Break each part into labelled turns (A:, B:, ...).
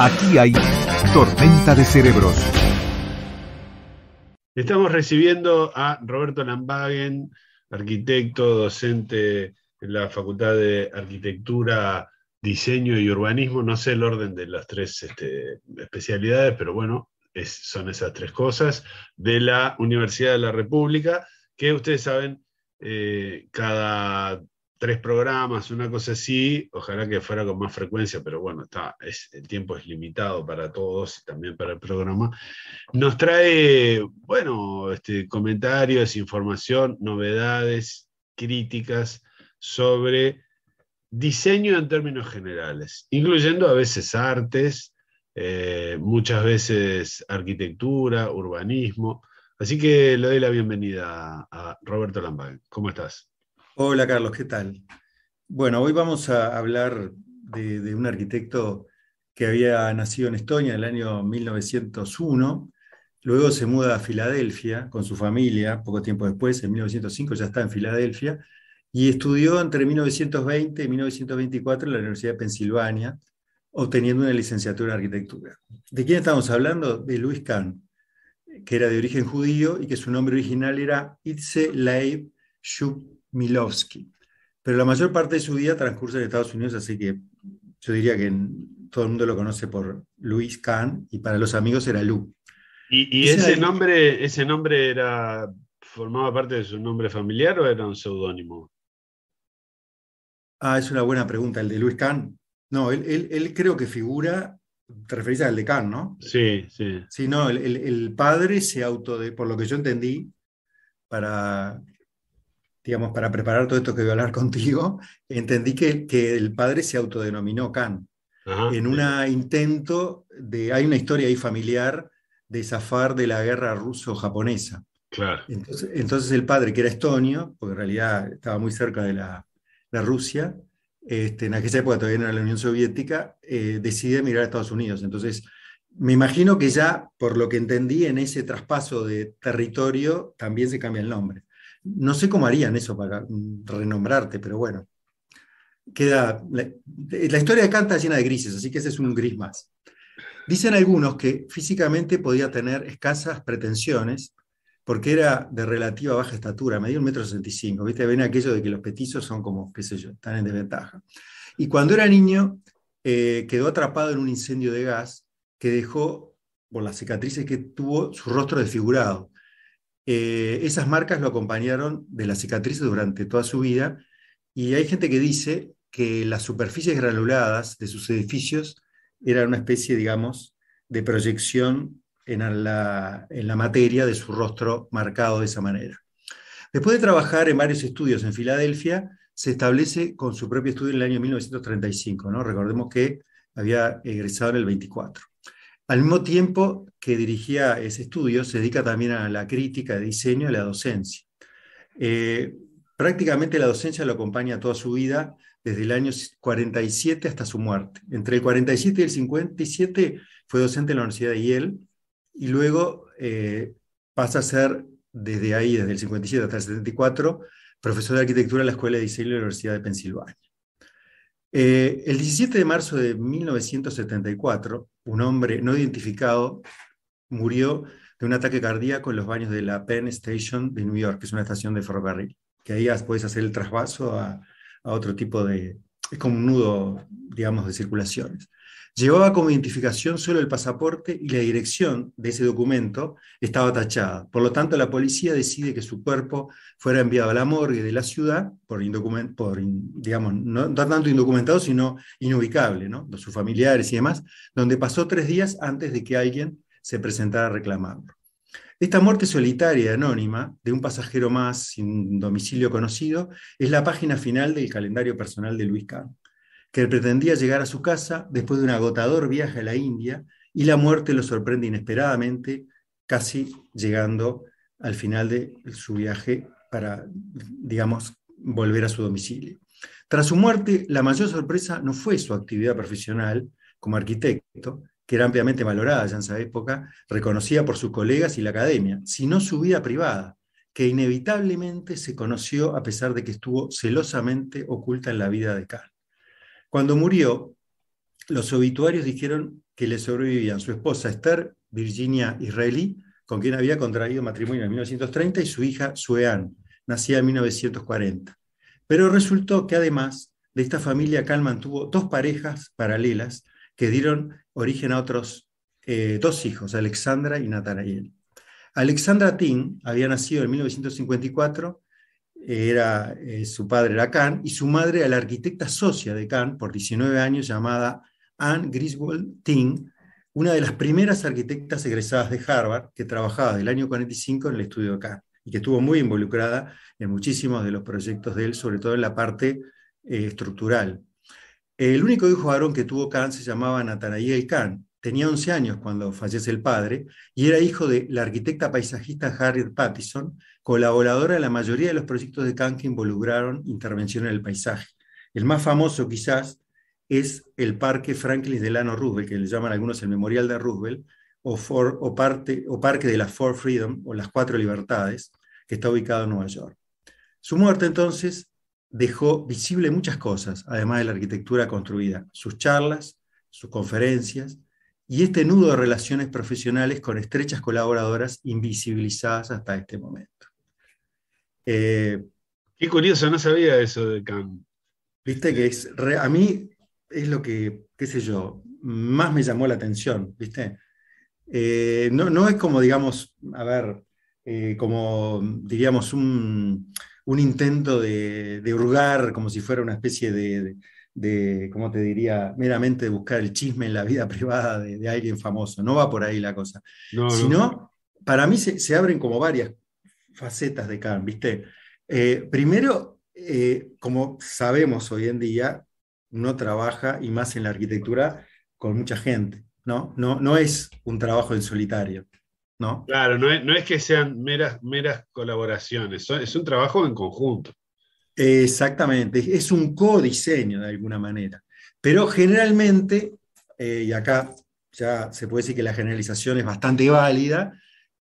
A: Aquí hay tormenta de cerebros.
B: Estamos recibiendo a Roberto Lambagen, arquitecto, docente en la Facultad de Arquitectura, Diseño y Urbanismo. No sé el orden de las tres este, especialidades, pero bueno, son esas tres cosas, de la Universidad de la República, que ustedes saben, eh, cada tres programas, una cosa así, ojalá que fuera con más frecuencia, pero bueno, está, el tiempo es limitado para todos y también para el programa, nos trae, bueno, este, comentarios, información, novedades, críticas sobre diseño en términos generales, incluyendo a veces artes, eh, muchas veces arquitectura, urbanismo.
A: Así que le doy la bienvenida a, Roberto Lambán. ¿Cómo estás? Hola Carlos, ¿qué tal? Bueno, hoy vamos a hablar de, un arquitecto que había nacido en Estonia en el año 1901, luego se muda a Filadelfia con su familia, poco tiempo después, en 1905 ya está en Filadelfia, y estudió entre 1920 y 1924 en la Universidad de Pensilvania, obteniendo una licenciatura en arquitectura. ¿De quién estamos hablando? De Luis Kahn, que era de origen judío y que su nombre original era Itze Leib Shub Milowski, Pero la mayor parte de su vida transcurre en Estados Unidos, así que yo diría que todo el mundo lo conoce por Luis Kahn y para los amigos era Lu.
B: ¿Y, ese, nombre, ese nombre era, formaba parte de su nombre familiar o era un seudónimo?
A: Ah, es una buena pregunta, el de Luis Kahn. No, él, creo que figura, te referís al de Kahn, ¿no?
B: Sí, sí. Sí, no,
A: el, el padre se autode, por lo que yo entendí, para digamos, para preparar todo esto que voy a hablar contigo, entendí que, que el padre se autodenominó Khan. en un intento de. Hay una historia ahí familiar de zafar de la guerra ruso-japonesa. Claro. Entonces, entonces, el padre, que era estonio, porque en realidad estaba muy cerca de la, Rusia, este, en aquella época todavía no era la Unión Soviética, eh, decide emigrar a Estados Unidos. Entonces, me imagino que ya, por lo que entendí, en ese traspaso de territorio también se cambia el nombre no sé cómo harían eso para renombrarte, pero bueno. Queda, la, historia de Kant está llena de grises, así que ese es un gris más. Dicen algunos que físicamente podía tener escasas pretensiones porque era de relativa baja estatura, medía un metro sesenta y ¿viste? Ven aquello de que los petizos son como, qué sé yo, están en desventaja. Y cuando era niño, eh, quedó atrapado en un incendio de gas que dejó, por las cicatrices que tuvo, su rostro desfigurado. Eh, esas marcas lo acompañaron de las cicatrices durante toda su vida y hay gente que dice que las superficies granuladas de sus edificios eran una especie, digamos, de proyección en la, materia de su rostro marcado de esa manera. Después de trabajar en varios estudios en Filadelfia, se establece con su propio estudio en el año 1935, Recordemos que había egresado en el 24. Al mismo tiempo que dirigía ese estudio, se dedica también a la crítica de diseño y la docencia. Eh, prácticamente la docencia lo acompaña toda su vida, desde el año 47 hasta su muerte. Entre el 47 y el 57 fue docente en la Universidad de Yale y luego eh, pasa a ser, desde ahí, desde el 57 hasta el 74, profesor de arquitectura en la Escuela de Diseño de la Universidad de Pensilvania. Eh, el 17 de marzo de 1974, un hombre no identificado murió de un ataque cardíaco en los baños de la Penn Station de New York, que es una estación de ferrocarril, que ahí puedes hacer el trasvaso a, a otro tipo de, es como un nudo, digamos, de circulaciones. Llevaba como identificación solo el pasaporte y la dirección de ese documento estaba tachada. Por lo tanto, la policía decide que su cuerpo fuera enviado a la morgue de la ciudad por, por digamos, no, tanto indocumentado, sino inubicable, De sus familiares y demás, donde pasó tres días antes de que alguien se presentara a reclamarlo. Esta muerte solitaria y anónima de un pasajero más sin domicilio conocido es la página final del calendario personal de Luis Kahn que pretendía llegar a su casa después de un agotador viaje a la India y la muerte lo sorprende inesperadamente, casi llegando al final de su viaje para, digamos, volver a su domicilio. Tras su muerte, la mayor sorpresa no fue su actividad profesional como arquitecto, que era ampliamente valorada ya en esa época, reconocida por sus colegas y la academia, sino su vida privada, que inevitablemente se conoció a pesar de que estuvo celosamente oculta en la vida de Kant. Cuando murió, los obituarios dijeron que le sobrevivían su esposa Esther, Virginia Israeli, con quien había contraído matrimonio en 1930, y su hija Ann, nacida en 1940. Pero resultó que además de esta familia, Kalman tuvo dos parejas paralelas que dieron origen a otros eh, dos hijos, Alexandra y Nathanael. Alexandra Tin había nacido en 1954 era, eh, su padre era Kahn, y su madre era la arquitecta socia de Kahn por 19 años llamada Anne Griswold Ting, una de las primeras arquitectas egresadas de Harvard que trabajaba el año 45 en el estudio de Kahn y que estuvo muy involucrada en muchísimos de los proyectos de él, sobre todo en la parte eh, estructural. El único hijo varón que tuvo Kahn se llamaba Nathaniel Kahn. Tenía 11 años cuando fallece el padre y era hijo de la arquitecta paisajista Harriet Pattison colaboradora de la mayoría de los proyectos de CAN que involucraron intervención en el paisaje. El más famoso quizás es el Parque Franklin Delano Roosevelt, que le llaman algunos el Memorial de Roosevelt, o, parte, o Parque de las Four Freedom, o las Cuatro Libertades, que está ubicado en Nueva York. Su muerte entonces dejó visible muchas cosas, además de la arquitectura construida, sus charlas, sus conferencias y este nudo de relaciones profesionales con estrechas colaboradoras invisibilizadas hasta este momento. Eh, qué curioso, no sabía eso de Kant. Viste que es, a mí es lo que, qué sé yo, más me llamó la atención, ¿viste? Eh, no, no, es como, digamos, a ver, eh, como diríamos un, intento de, hurgar, como si fuera una especie de, de, ¿cómo te diría?, meramente buscar el chisme en la vida privada de, alguien famoso. No va por ahí la cosa. Sino, para mí se, se abren como varias facetas de Kant, ¿viste? Eh, primero, eh, como sabemos hoy en día, Uno trabaja, y más en la arquitectura, con mucha gente, ¿no? No, no es un trabajo en solitario, ¿no?
B: Claro, no es, que sean meras, meras colaboraciones,
A: es un trabajo en conjunto. Exactamente, es un codiseño de alguna manera. Pero generalmente, eh, y acá ya se puede decir que la generalización es bastante válida,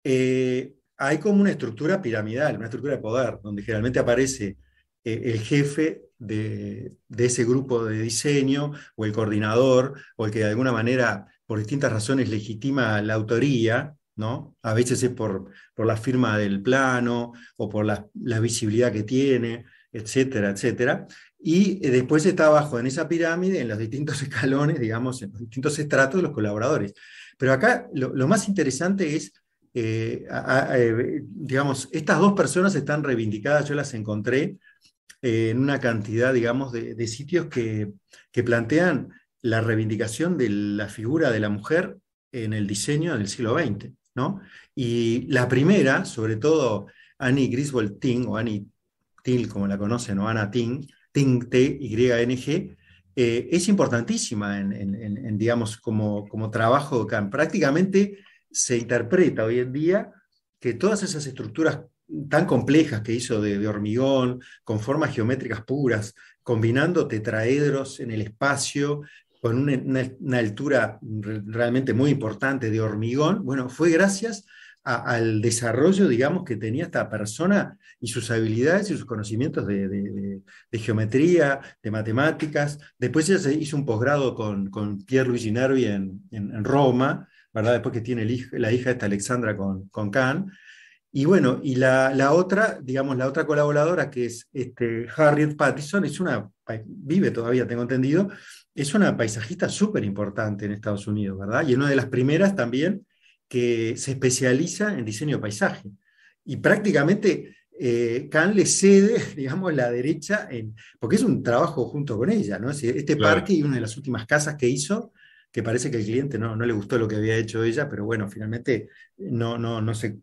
A: eh, hay como una estructura piramidal, una estructura de poder, donde generalmente aparece eh, el jefe de, ese grupo de diseño o el coordinador o el que de alguna manera, por distintas razones, legitima la autoría. ¿No? A veces es por, la firma del plano o por la, visibilidad que tiene, etcétera, etcétera. Y eh, después está abajo en esa pirámide, en los distintos escalones, digamos, en los distintos estratos de los colaboradores. Pero acá lo más interesante es eh, eh, digamos, estas dos personas están reivindicadas, yo las encontré eh, en una cantidad, digamos, de, sitios que, plantean la reivindicación de la figura de la mujer en el diseño del siglo XX, ¿no? Y la primera, sobre todo Annie Griswold Ting, o Annie Till, como la conocen, o Anna Ting, Ting, T-Y-N-G, es importantísima en, en, en, digamos, como, como trabajo prácticamente se interpreta hoy en día que todas esas estructuras tan complejas que hizo de, hormigón, con formas geométricas puras, combinando tetraedros en el espacio, con una, altura realmente muy importante de hormigón, bueno, fue gracias al desarrollo, digamos, que tenía esta persona y sus habilidades y sus conocimientos de, geometría, de matemáticas. Después ella se hizo un posgrado con, Pierre-Louis Nervi en Roma, ¿verdad? Después que tiene la hija esta Alexandra con, con Khan. Y bueno, y la, la, otra, digamos, la otra colaboradora que es este, Harriet Pattison, es una, vive todavía, tengo entendido, es una paisajista súper importante en Estados Unidos, ¿verdad? Y una de las primeras también que se especializa en diseño de paisaje. Y prácticamente eh, le cede, digamos, la derecha, en, porque es un trabajo junto con ella, ¿no? este parque y una de las últimas casas que hizo que parece que el cliente no, le gustó lo que había hecho ella, pero bueno, finalmente eh, no, no, no, se,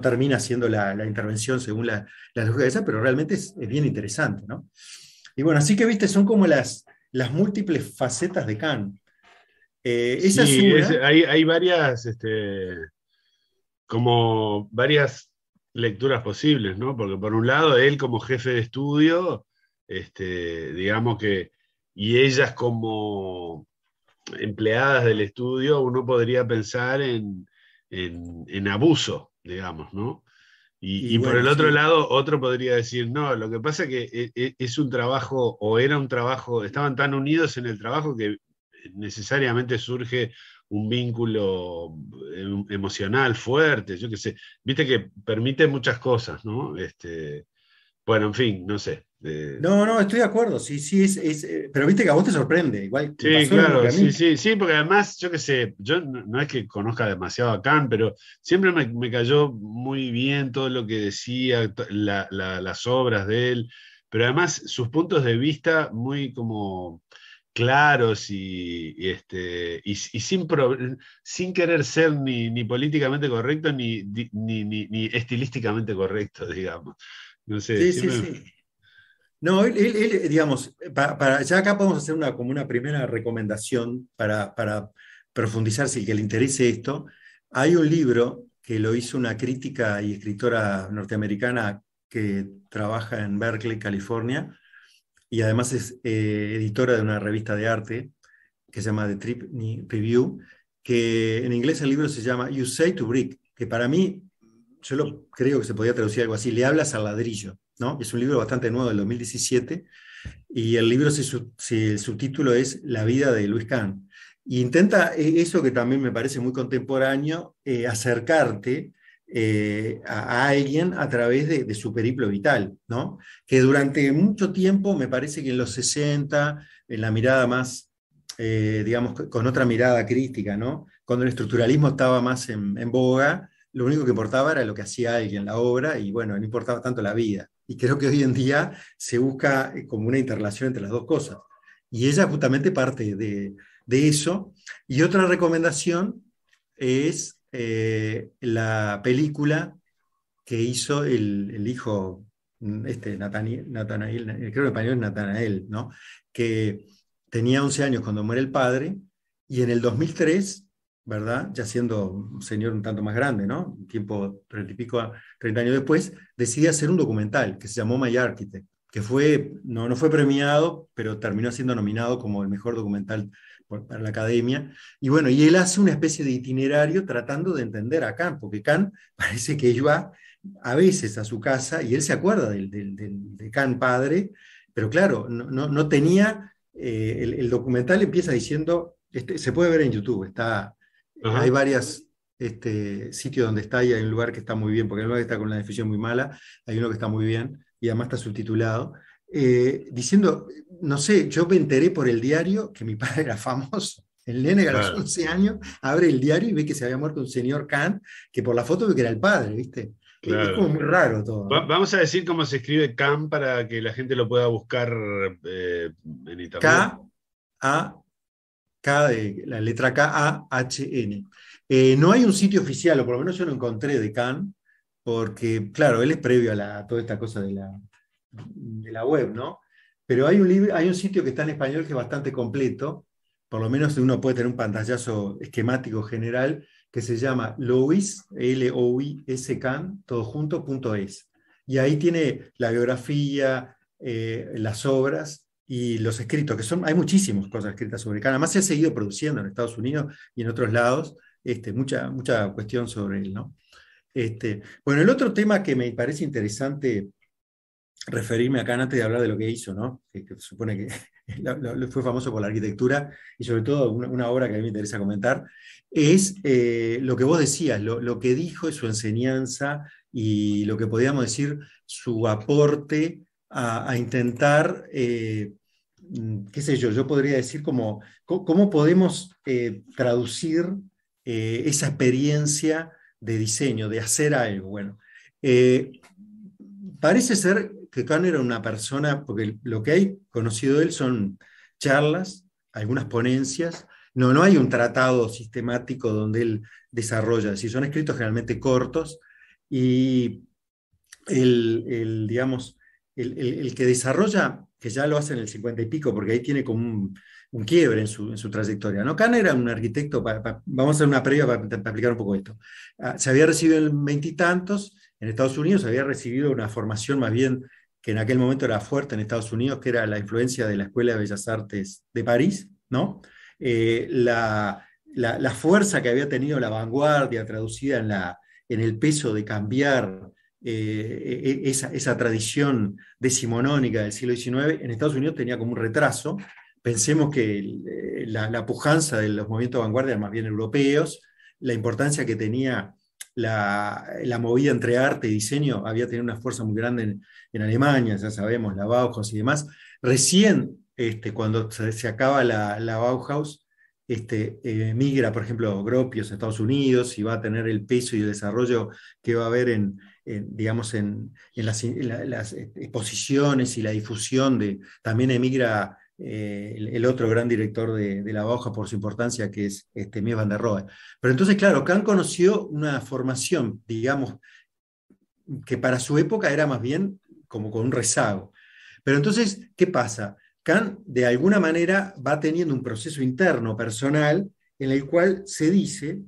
A: termina siendo la, intervención según la, lógica de esa, pero realmente es, bien interesante, ¿no? Y bueno, así que, viste, son como las, las múltiples facetas de Kant. Eh, sí,
B: hay, varias, este, como varias lecturas posibles, ¿no? Porque por un lado, él como jefe de estudio, este, digamos que, y ellas como empleadas del estudio, uno podría pensar en, abuso, digamos, ¿no? Y, por el otro lado, otro podría decir, no, lo que pasa es que e, e, es un trabajo, o era un trabajo, estaban tan unidos en el trabajo que necesariamente surge un vínculo em, emocional fuerte, yo qué sé, viste que permite muchas cosas, ¿no? Este, bueno, en fin, no sé. No,
A: no, estoy de acuerdo, sí, sí, es, eh, pero viste que a vos te sorprende, igual. Sí, claro, sí,
B: sí, sí, porque además, yo qué sé, yo no, es que conozca demasiado a Kant, pero siempre me, cayó muy bien todo lo que decía, las obras de él, pero además sus puntos de vista muy como claros y, este, y, sin, sin querer ser ni, ni políticamente correcto ni, ni
A: estilísticamente correcto, digamos. No sé. Sí, sí, sí. No, él, digamos, para, ya acá podemos hacer una, como una primera recomendación para, para profundizar, si que le interese esto. Hay un libro que lo hizo una crítica y escritora norteamericana que trabaja en Berkeley, California, y además es eh, editora de una revista de arte que se llama The Trip Review, que en inglés el libro se llama You Say to Brick, que para mí yo creo que se podía traducir algo así, Le hablas al ladrillo, ¿no? Es un libro bastante nuevo del 2017 y el libro, el subtítulo es La vida de Luis Kahn. Y intenta e, eso que también me parece muy contemporáneo, eh, acercarte eh, a, alguien a través de, su periplo vital, Que durante mucho tiempo, me parece que en los 60, en la mirada más, eh, digamos, con otra mirada crítica, ¿no? Cuando el estructuralismo estaba más en boga, lo único que importaba era lo que hacía alguien, en la obra, y bueno, no importaba tanto la vida. Y creo que hoy en día se busca eh, como una interrelación entre las dos cosas. Y ella justamente parte de, eso. Y otra recomendación es eh, la película que hizo el, hijo, mm, este, Natanael, eh, creo que en español es Natanael, ¿no? que tenía 11 años cuando muere el padre, y en el 2003 ¿verdad? Ya siendo un señor un tanto más grande, ¿no? Un tiempo, treinta y 30 años después, decidí hacer un documental que se llamó My Architect, que fue, no, no fue premiado, pero terminó siendo nominado como el mejor documental para la academia. Y bueno, y él hace una especie de itinerario tratando de entender a Kant, porque Kant parece que iba a veces a su casa y él se acuerda de Kant padre, pero claro, no, tenía, eh, el, documental empieza diciendo, este, se puede ver en YouTube, está hay varios este, sitios donde está y hay un lugar que está muy bien, porque el lugar que está con una definición muy mala, hay uno que está muy bien y además está subtitulado. Eh, diciendo, no sé, yo me enteré por el diario que mi padre era famoso. El nene a los 11 años abre el diario y ve que se había muerto un señor Kant, que por la foto ve que era el padre, ¿viste? Es como muy raro todo.
B: vamos a decir cómo se escribe Kant para que la gente lo pueda buscar
A: eh, en internet. K-A la letra K, A, H, N. Eh, no hay un sitio oficial, o por lo menos yo no encontré de Khan, porque, claro, él es previo a, toda esta cosa de la, de la web, ¿no? Pero hay un, hay un sitio que está en español que es bastante completo, por lo menos uno puede tener un pantallazo esquemático general, que se llama Louis L-O-I-S, Can, todo junto, Y ahí tiene la biografía, eh, las obras, y los escritos, que son, hay muchísimas cosas escritas sobre Kant. Además, se ha seguido produciendo en Estados Unidos y en otros lados este, mucha, mucha cuestión sobre él. ¿no? Este, bueno, el otro tema que me parece interesante referirme a antes de hablar de lo que hizo, ¿no? que, supone que fue famoso por la arquitectura y sobre todo una, obra que a mí me interesa comentar, es eh, lo que vos decías, lo, que dijo y su enseñanza y lo que podíamos decir su aporte a, intentar, eh, mm, qué sé yo, yo podría decir cómo podemos eh, traducir eh, esa experiencia de diseño, de hacer algo. Bueno, parece ser que Kahn era una persona, porque lo que hay conocido de él son charlas, algunas ponencias, no, no hay un tratado sistemático donde él desarrolla, si son escritos generalmente cortos y el, el digamos, el, que desarrolla, que ya lo hace en el 50 y pico, porque ahí tiene como un, quiebre en su, trayectoria. ¿no? Kahn era un arquitecto, vamos a hacer una previa para, aplicar explicar un poco esto. Ah, se había recibido en veintitantos, en Estados Unidos había recibido una formación más bien que en aquel momento era fuerte en Estados Unidos, que era la influencia de la Escuela de Bellas Artes de París, ¿no? Eh, la, la, fuerza que había tenido la vanguardia traducida en, la, en el peso de cambiar eh, e, esa, tradición decimonónica del siglo XIX, en Estados Unidos tenía como un retraso. Pensemos que eh, la, pujanza de los movimientos de vanguardia, más bien europeos, la importancia que tenía la, movida entre arte y diseño había tenido una fuerza muy grande en, Alemania, ya sabemos, la Bauhaus y demás. Recién, este, cuando se, acaba la, Bauhaus, este, eh, migra, por ejemplo, Gropius a Estados Unidos y va a tener el peso y el desarrollo que va a haber en, digamos, en, las, eh, exposiciones y la difusión de, también emigra eh, el, otro gran director de, la Hoja por su importancia, que es este, Mies van der Rohe. Pero entonces, claro, Kant conoció una formación, digamos, que para su época era más bien como con un rezago. Pero entonces, ¿qué pasa? Kant, de alguna manera, va teniendo un proceso interno, personal, en el cual se dice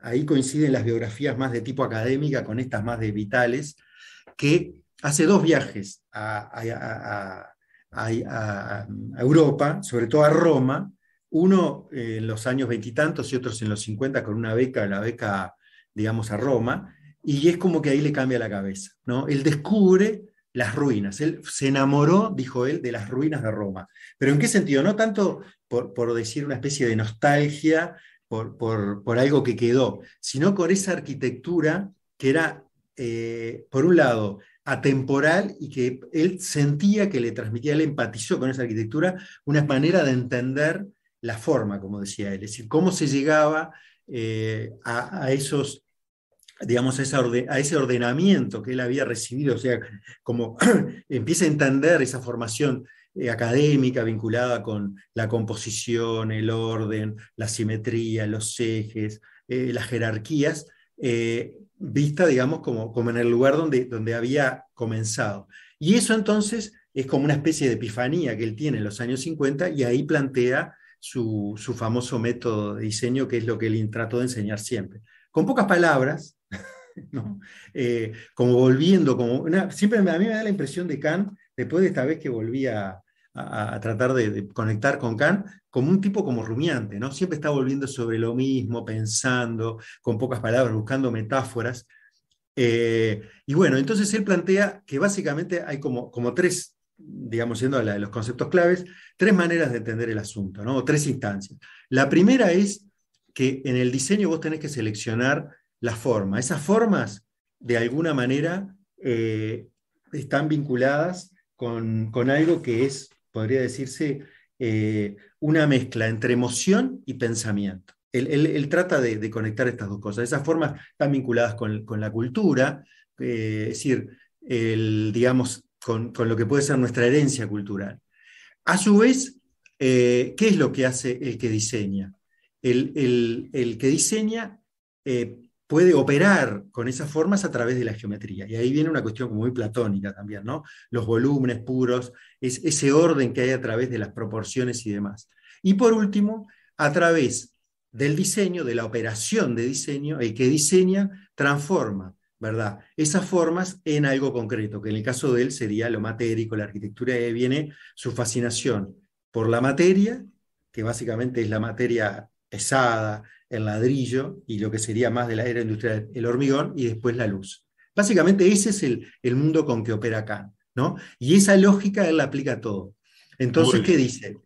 A: ahí coinciden las biografías más de tipo académica con estas más de vitales, que hace dos viajes a, Europa, sobre todo a Roma, uno en los años veintitantos y, y otros en los cincuenta con una beca, la beca, digamos, a Roma, y es como que ahí le cambia la cabeza, ¿no? Él descubre las ruinas. Él se enamoró, dijo él, de las ruinas de Roma. Pero ¿en qué sentido? No tanto por, por decir una especie de nostalgia por, algo que quedó, sino con esa arquitectura que era, eh, por un lado, atemporal y que él sentía que le transmitía, él empatizó con esa arquitectura, una manera de entender la forma, como decía él, es decir, cómo se llegaba eh, a, esos, digamos, a, ese ordenamiento que él había recibido, o sea, como empieza a entender esa formación eh, académica vinculada con la composición, el orden, la simetría, los ejes, eh, las jerarquías, eh, vista, digamos, como, como en el lugar donde, donde había comenzado. Y eso entonces es como una especie de epifanía que él tiene en los años 50 y ahí plantea su, famoso método de diseño, que es lo que él trató de enseñar siempre. Con pocas palabras, como volviendo, como siempre a mí me da la impresión de Kant, después de esta vez que volvía. a, a, tratar de, conectar con Kant como un tipo como rumiante, ¿no? Siempre está volviendo sobre lo mismo, pensando, con pocas palabras, buscando metáforas. Eh, y bueno, entonces él plantea que básicamente hay como, como tres, digamos, siendo los conceptos claves, tres maneras de entender el asunto, ¿no? O tres instancias. La primera es que en el diseño vos tenés que seleccionar la forma. Esas formas, de alguna manera, eh, están vinculadas con, con, algo que es podría decirse, eh, una mezcla entre emoción y pensamiento. Él, trata de, conectar estas dos cosas. Esas formas están vinculadas con, la cultura, eh, es decir, el, digamos, con, lo que puede ser nuestra herencia cultural. A su vez, eh, ¿qué es lo que hace el que diseña? El, el que diseña puede operar con esas formas a través de la geometría. Y ahí viene una cuestión muy platónica también, ¿no? Los volúmenes puros, ese orden que hay a través de las proporciones y demás. Y por último, a través del diseño, de la operación de diseño, el que diseña transforma, ¿verdad? Esas formas en algo concreto, que en el caso de él sería lo matérico, la arquitectura, y ahí viene su fascinación por la materia, que básicamente es la materia pesada, el ladrillo y lo que sería más de la era industrial, el hormigón y después la luz. Básicamente ese es el, mundo con que opera acá ¿no? Y esa lógica él la aplica a todo. Entonces, ¿qué dice?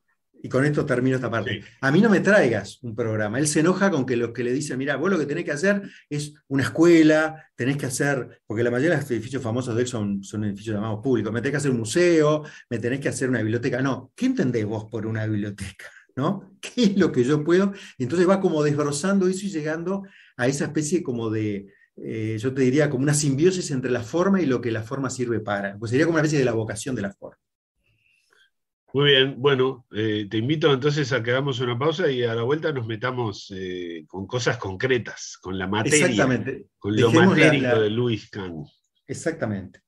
A: Y con esto termino esta parte. A mí no me traigas un programa. Él se enoja con que los que le dicen, mira, vos lo que tenés que hacer es una escuela, tenés que hacer, porque la mayoría de los edificios famosos de él son, son edificios llamados públicos, me tenés que hacer un museo, me tenés que hacer una biblioteca. No, ¿qué entendés vos por una biblioteca? ¿Qué es lo que yo puedo? entonces va como desbrozando eso y llegando a esa especie como de, eh, yo te diría, como una simbiosis entre la forma y lo que la forma sirve para. Pues sería como una especie de la vocación de la forma.
B: Muy bien, bueno, eh, te invito entonces a que hagamos una pausa y a la vuelta nos metamos eh, con cosas concretas, con la materia, Exactamente. con lo matérico de Luis Kahn.
A: Exactamente.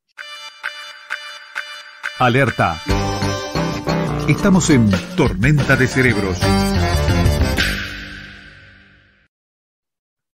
A: Alerta. Estamos en Tormenta de Cerebros.